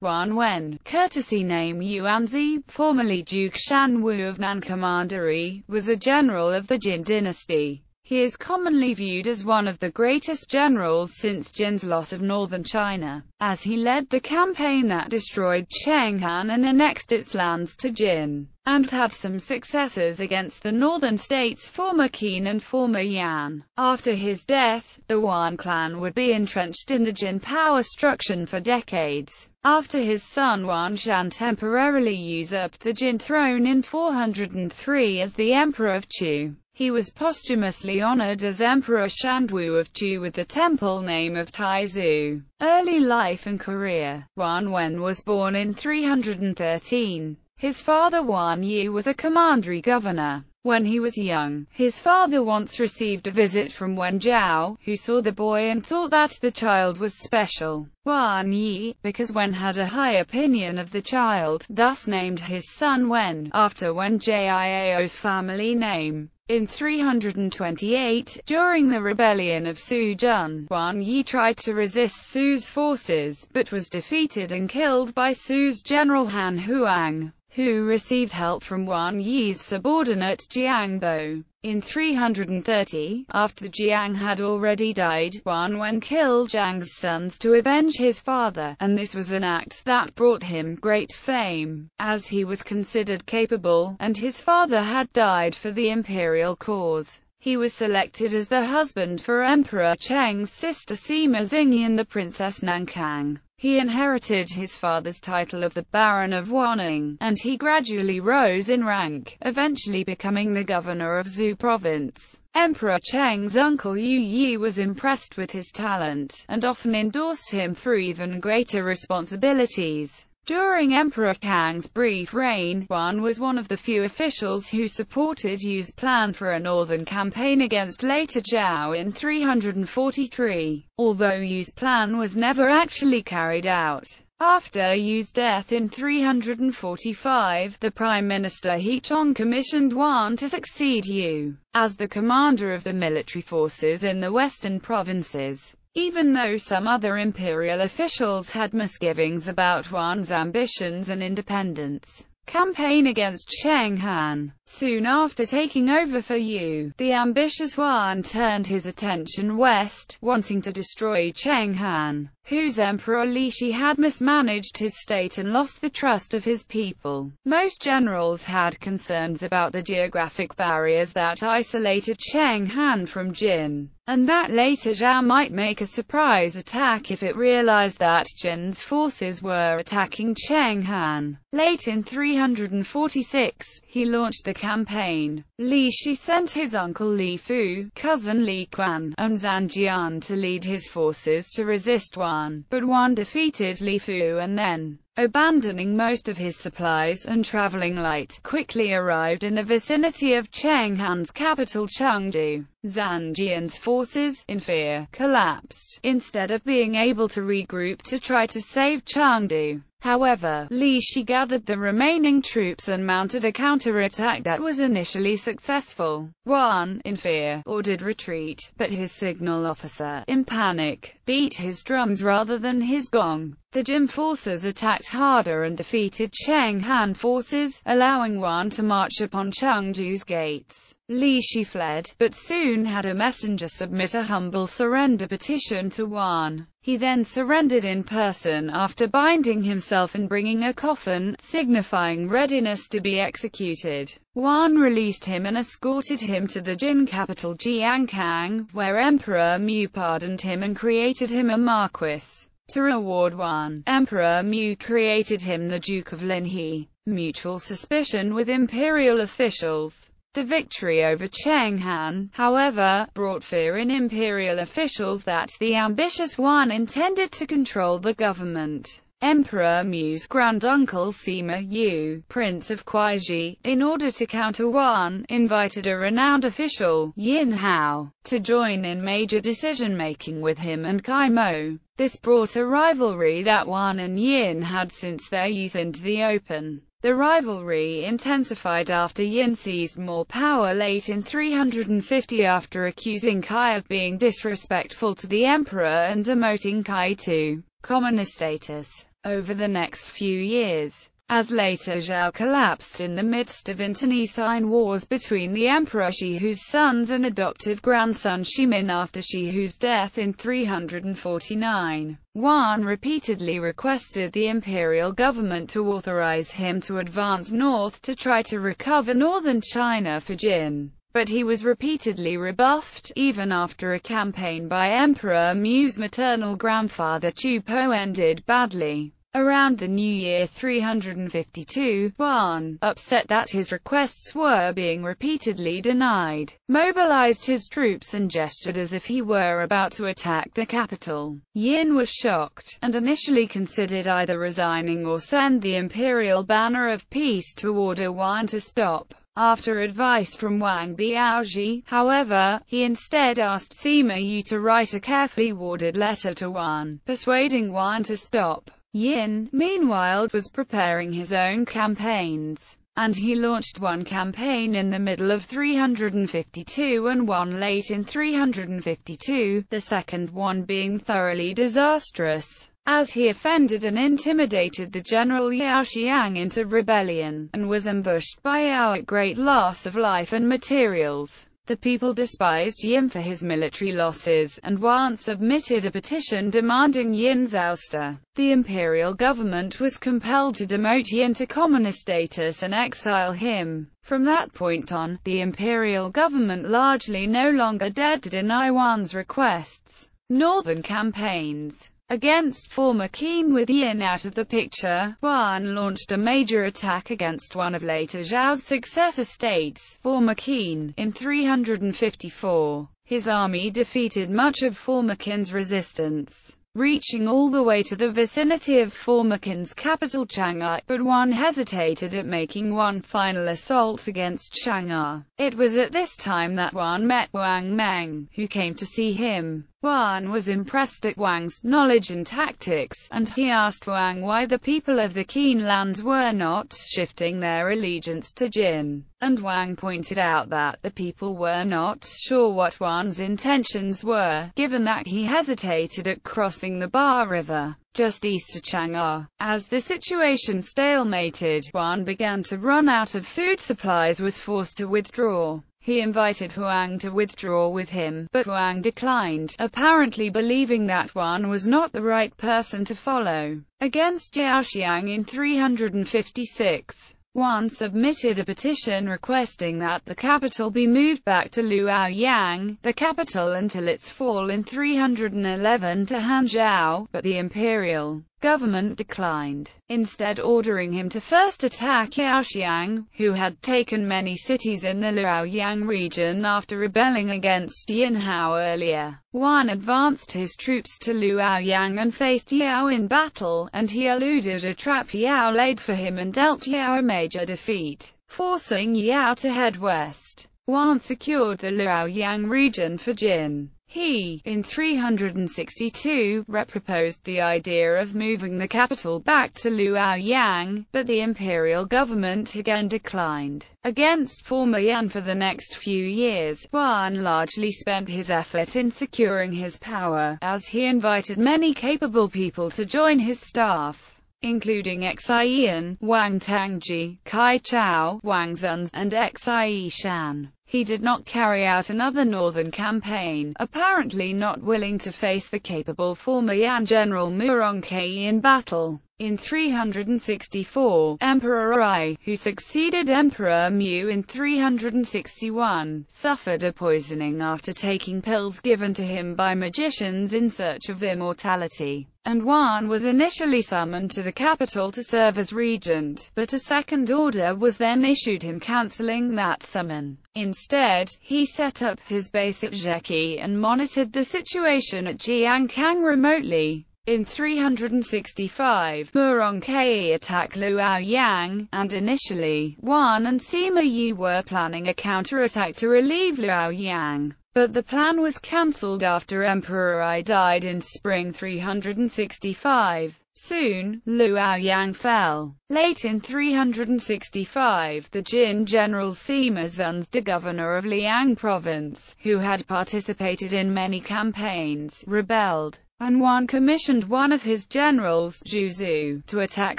Wan Wen, courtesy name Yuanzi, formerly Duke Shan Wu of Nan Commandery, was a general of the Jin dynasty. He is commonly viewed as one of the greatest generals since Jin's loss of northern China, as he led the campaign that destroyed Chenghan and annexed its lands to Jin, and had some successes against the northern states former Qin and former Yan. After his death, the Wan clan would be entrenched in the Jin power structure for decades. After his son Wan Shan temporarily usurped the Jin throne in 403 as the Emperor of Chu, he was posthumously honored as Emperor Shandwu of Chu with the temple name of Taizu. Early life and career Wan Wen was born in 313. His father Wan Yi was a commandery governor. When he was young, his father once received a visit from Wen Zhao, who saw the boy and thought that the child was special. Wan Yi, because Wen had a high opinion of the child, thus named his son Wen, after Wen Jiao's family name. In 328, during the rebellion of Su Jun, Guan Yi tried to resist Su's forces, but was defeated and killed by Su's general Han Huang who received help from Wang Yi's subordinate Jiang Bo. In 330, after Jiang had already died, Wan Wen killed Jiang's sons to avenge his father, and this was an act that brought him great fame, as he was considered capable, and his father had died for the imperial cause. He was selected as the husband for Emperor Cheng's sister Sima Xingyan the Princess Nankang. He inherited his father's title of the Baron of Wanning, and he gradually rose in rank, eventually becoming the governor of Zhu province. Emperor Cheng's uncle Yu Yi was impressed with his talent, and often endorsed him for even greater responsibilities. During Emperor Kang's brief reign, Wan was one of the few officials who supported Yu's plan for a northern campaign against later Zhao in 343, although Yu's plan was never actually carried out. After Yu's death in 345, the Prime Minister He Chong commissioned Wan to succeed Yu as the commander of the military forces in the western provinces even though some other imperial officials had misgivings about Huan's ambitions and independence. Campaign against Cheng Han. Soon after taking over for Yu, the ambitious Huan turned his attention west, wanting to destroy Cheng Han whose emperor Li Shi had mismanaged his state and lost the trust of his people. Most generals had concerns about the geographic barriers that isolated Cheng Han from Jin, and that later Zhao might make a surprise attack if it realized that Jin's forces were attacking Cheng Han. Late in 346, he launched the campaign Li Shi sent his uncle Li Fu, cousin Li Quan, and Jian to lead his forces to resist Wan, but Wan defeated Li Fu and then, abandoning most of his supplies and traveling light, quickly arrived in the vicinity of Chenghan's capital Chengdu. Jian's forces, in fear, collapsed, instead of being able to regroup to try to save Chengdu. However, Li Shi gathered the remaining troops and mounted a counterattack that was initially successful. Wan, in fear, ordered retreat, but his signal officer, in panic, beat his drums rather than his gong. The Jin forces attacked harder and defeated Cheng Han forces, allowing Wan to march upon Chengdu's gates. Li Shi fled, but soon had a messenger submit a humble surrender petition to Wan. He then surrendered in person after binding himself and bringing a coffin, signifying readiness to be executed. Wan released him and escorted him to the Jin capital Jiangkang, where Emperor Mu pardoned him and created him a marquis. To reward Wan, Emperor Mu created him the Duke of Linhe. Mutual suspicion with imperial officials the victory over Han, however, brought fear in imperial officials that the ambitious one intended to control the government. Emperor Mu's granduncle Sima Yu, Prince of Kuaiji, in order to counter Wan, invited a renowned official, Yin Hao, to join in major decision-making with him and Kai Mo. This brought a rivalry that Wan and Yin had since their youth into the open. The rivalry intensified after Yin seized more power late in 350 after accusing Kai of being disrespectful to the emperor and demoting Kai to commoner status. Over the next few years, as later Zhao collapsed in the midst of internecine wars between the Emperor Shi Hu's sons and adoptive grandson Shimin after Shi Hu's death in 349. Wan repeatedly requested the imperial government to authorize him to advance north to try to recover northern China for Jin. But he was repeatedly rebuffed, even after a campaign by Emperor Mu's maternal grandfather Chu Po ended badly. Around the new year 352, Juan, upset that his requests were being repeatedly denied, mobilized his troops and gestured as if he were about to attack the capital. Yin was shocked, and initially considered either resigning or send the imperial banner of peace to order Wan to stop. After advice from Wang Biaoji, however, he instead asked Sima Yu to write a carefully worded letter to Wan, persuading Wan to stop. Yin, meanwhile, was preparing his own campaigns, and he launched one campaign in the middle of 352 and one late in 352, the second one being thoroughly disastrous, as he offended and intimidated the general Yao Xiang into rebellion, and was ambushed by Yao at great loss of life and materials. The people despised Yin for his military losses, and Wan submitted a petition demanding Yin's ouster. The imperial government was compelled to demote Yin to commoner status and exile him. From that point on, the imperial government largely no longer dared to deny Wan's requests. Northern campaigns against former Qin with Yin out of the picture, Yuan launched a major attack against one of later Zhao's successor states, former Qin, in 354. His army defeated much of former Qin's resistance, reaching all the way to the vicinity of former Qin's capital Chang'an, but Yuan hesitated at making one final assault against Chang'an. It was at this time that Yuan met Wang Meng, who came to see him. Guan was impressed at Wang's knowledge and tactics, and he asked Wang why the people of the Qin lands were not shifting their allegiance to Jin. And Wang pointed out that the people were not sure what Wan's intentions were, given that he hesitated at crossing the Ba River just east of Chang'an. As the situation stalemated, Wan began to run out of food supplies was forced to withdraw. He invited Huang to withdraw with him, but Huang declined, apparently believing that Wan was not the right person to follow. Against Jiaoxiang in 356, Wan submitted a petition requesting that the capital be moved back to Luoyang, the capital until its fall in 311 to Hanzhou, but the imperial government declined, instead ordering him to first attack Yaoxiang, who had taken many cities in the Liaoyang region after rebelling against Yinhao earlier. Wan advanced his troops to Luoyang and faced Yao in battle, and he eluded a trap Yao laid for him and dealt Yao a major defeat, forcing Yao to head west. Wan secured the Liaoyang region for Jin. He, in 362, reproposed the idea of moving the capital back to Luoyang, but the imperial government again declined. Against former Yan for the next few years, Yuan largely spent his effort in securing his power, as he invited many capable people to join his staff including Xian, Wang Tangji, Kai Chao, Wang Zun, and Xie Shan. He did not carry out another northern campaign, apparently not willing to face the capable former Yan general Moronkhai in battle. In 364, Emperor Ai, who succeeded Emperor Mu in 361, suffered a poisoning after taking pills given to him by magicians in search of immortality, and Wan was initially summoned to the capital to serve as regent, but a second order was then issued him cancelling that summon. Instead, he set up his base at Zheki and monitored the situation at Jiankang remotely. In 365, Murong Ke attacked Yang, and initially, Wan and Sima Yi were planning a counterattack to relieve Yang, but the plan was cancelled after Emperor Ai died in spring 365. Soon, Yang fell. Late in 365, the Jin general Sima Zunz, the governor of Liang province, who had participated in many campaigns, rebelled and Wan commissioned one of his generals, Zhu to attack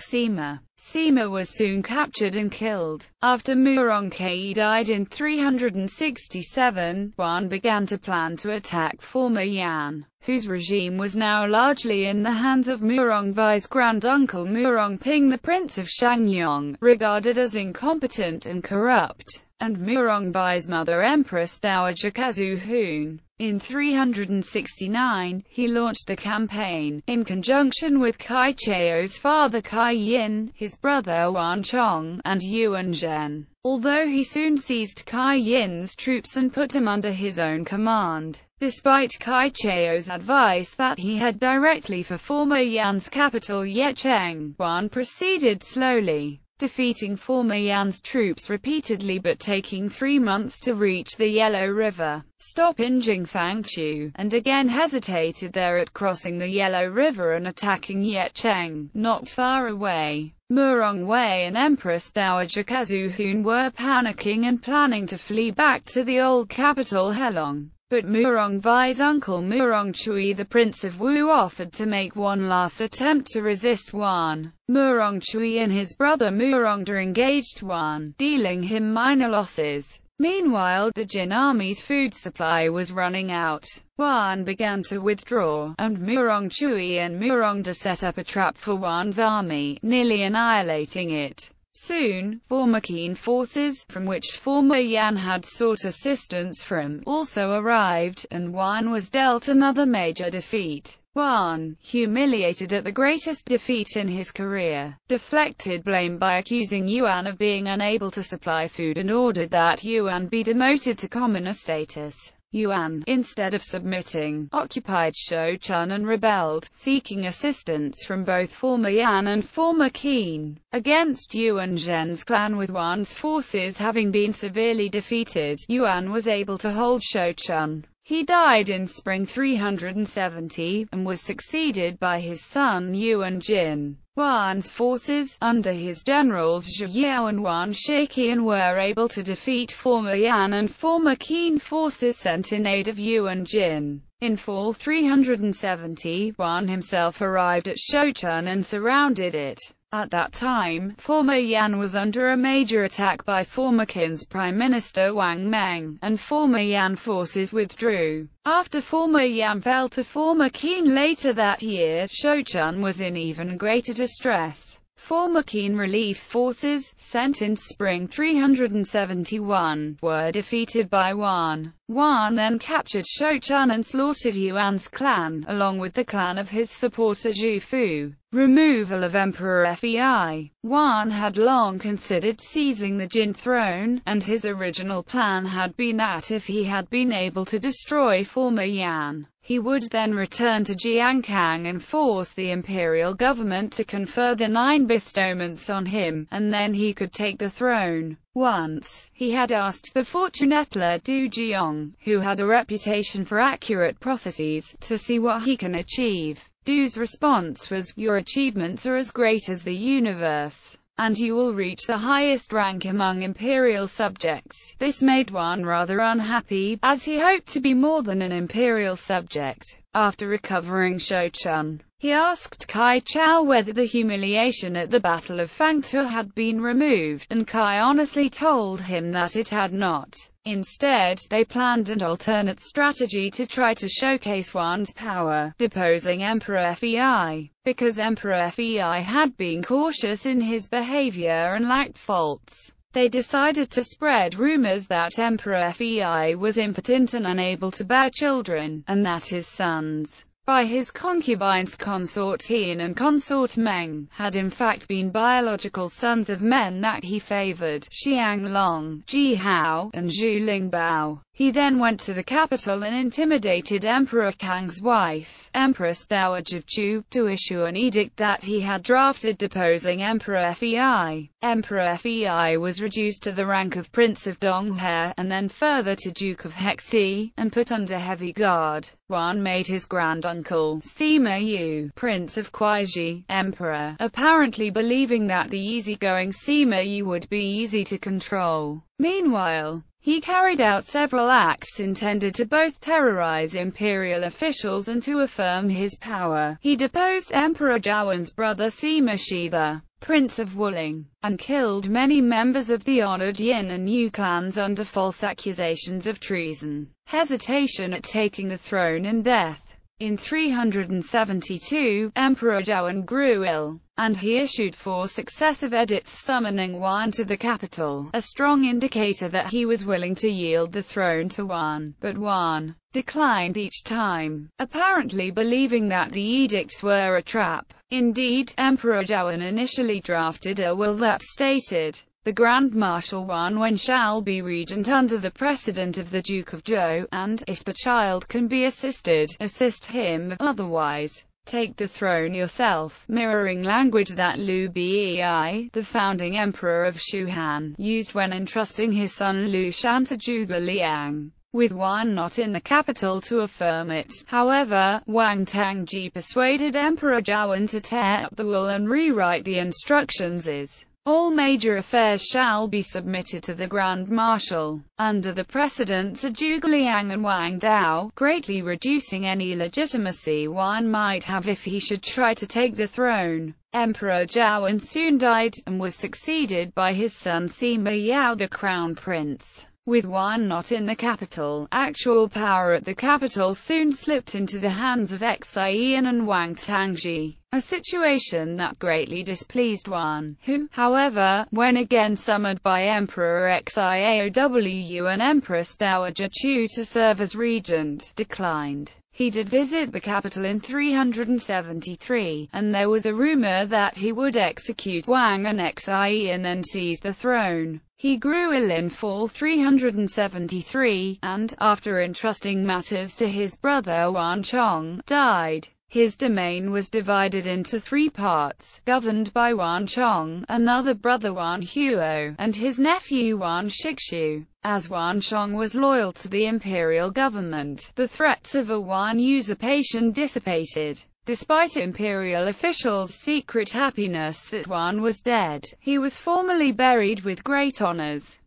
Sima. Sima was soon captured and killed. After Murong Ke died in 367, Wan began to plan to attack former Yan, whose regime was now largely in the hands of Murong Bai's granduncle Murong Ping, the Prince of Shangyong, regarded as incompetent and corrupt, and Murong Bai's mother Empress Dowager Kazu Hoon. In 369, he launched the campaign, in conjunction with Kai Cheo's father Kai Yin, his brother Wan Chong, and Yuan Zhen. Although he soon seized Kai Yin's troops and put them under his own command, despite Kai Cheo's advice that he head directly for former Yan's capital Yecheng, Wan proceeded slowly defeating former Yan's troops repeatedly but taking three months to reach the Yellow River. Stop in Jingfangchu, and again hesitated there at crossing the Yellow River and attacking Yecheng, not far away. Murong Wei and Empress Dowager Kazuhun were panicking and planning to flee back to the old capital Helong. But Murong Vai's uncle Murong Chui the Prince of Wu offered to make one last attempt to resist Wan. Murong Chui and his brother Murong De engaged Wan, dealing him minor losses. Meanwhile, the Jin army's food supply was running out. Wan began to withdraw, and Murong Chui and Murong De set up a trap for Wan's army, nearly annihilating it. Soon, former Qin forces, from which former Yan had sought assistance from, also arrived, and Wan was dealt another major defeat. Wan, humiliated at the greatest defeat in his career, deflected blame by accusing Yuan of being unable to supply food and ordered that Yuan be demoted to commoner status. Yuan, instead of submitting, occupied Shou Chun and rebelled, seeking assistance from both former Yan and former Qin, against Yuan Zhen's clan with Wan's forces having been severely defeated, Yuan was able to hold Shou Chun. He died in spring 370, and was succeeded by his son Yuan Jin. Wan's forces, under his generals Zhu Yao and Wan Shiqian were able to defeat former Yan and former Qin forces sent in aid of Yuan Jin. In fall 370, Wan himself arrived at Shouchun and surrounded it. At that time, former Yan was under a major attack by former Qin's Prime Minister Wang Meng, and former Yan forces withdrew. After former Yan fell to former Qin later that year, Shouchun was in even greater distress former Keen relief forces, sent in spring 371, were defeated by Wan. Wan then captured Shouchun and slaughtered Yuan's clan, along with the clan of his supporter Zhu Fu. Removal of Emperor Fei. Wan had long considered seizing the Jin throne, and his original plan had been that if he had been able to destroy former Yan, he would then return to Jiangkang and force the imperial government to confer the nine bestowments on him, and then he could take the throne. Once, he had asked the fortune teller Du Jiang, who had a reputation for accurate prophecies, to see what he can achieve. Du's response was, your achievements are as great as the universe and you will reach the highest rank among imperial subjects. This made Juan rather unhappy, as he hoped to be more than an imperial subject. After recovering Chun. He asked Kai Chow whether the humiliation at the Battle of Fangtu had been removed, and Kai honestly told him that it had not. Instead, they planned an alternate strategy to try to showcase Wan's power, deposing Emperor Fei. Because Emperor Fei had been cautious in his behavior and lacked faults, they decided to spread rumors that Emperor Fei was impotent and unable to bear children, and that his sons by his concubines consort Tian and consort Meng, had in fact been biological sons of men that he favored, Xiang Long, Ji Hao, and Zhu Lingbao. He then went to the capital and intimidated Emperor Kang's wife, Empress Dowager of Chu, to issue an edict that he had drafted deposing Emperor Fei. Emperor Fei was reduced to the rank of Prince of Donghe, and then further to Duke of Hexi, and put under heavy guard. Wan made his granduncle, Sima Yu, Prince of Kuaiji, Emperor, apparently believing that the easygoing Sima Yu would be easy to control. Meanwhile, he carried out several acts intended to both terrorize imperial officials and to affirm his power. He deposed Emperor Jawan's brother Sima Shiva, Prince of Wuling, and killed many members of the honored Yin and Yu clans under false accusations of treason, hesitation at taking the throne and death. In 372, Emperor Doan grew ill, and he issued four successive edicts summoning Wan to the capital, a strong indicator that he was willing to yield the throne to Wan, but Wan declined each time, apparently believing that the edicts were a trap. Indeed, Emperor Doan initially drafted a will that stated, the Grand Marshal Wan Wen shall be regent under the precedent of the Duke of Zhou, and, if the child can be assisted, assist him, otherwise, take the throne yourself, mirroring language that Liu Bei, the founding emperor of Shu Han, used when entrusting his son Liu Shan to Zhuge Liang with Wan not in the capital to affirm it. However, Wang Tangji persuaded Emperor Zhaoan to tear up the will and rewrite the instructions Is. All major affairs shall be submitted to the Grand Marshal, under the precedents of Liang and Wang Dao, greatly reducing any legitimacy Wan might have if he should try to take the throne. Emperor Zhao and soon died, and was succeeded by his son Sima Yao the crown prince. With Wan not in the capital, actual power at the capital soon slipped into the hands of Xian and Wang Tangji a situation that greatly displeased Wan, who, however, when again summoned by Emperor Xiaowu and Empress Dowager Chu to serve as regent, declined. He did visit the capital in 373, and there was a rumor that he would execute Wang and Xie and then seize the throne. He grew ill in fall 373, and, after entrusting matters to his brother Wan Chong, died. His domain was divided into three parts, governed by Wan Chong, another brother Wan Huo, and his nephew Wan Shixiu. As Wan Chong was loyal to the imperial government, the threats of a Wan usurpation dissipated. Despite imperial officials' secret happiness that Wan was dead, he was formally buried with great honors.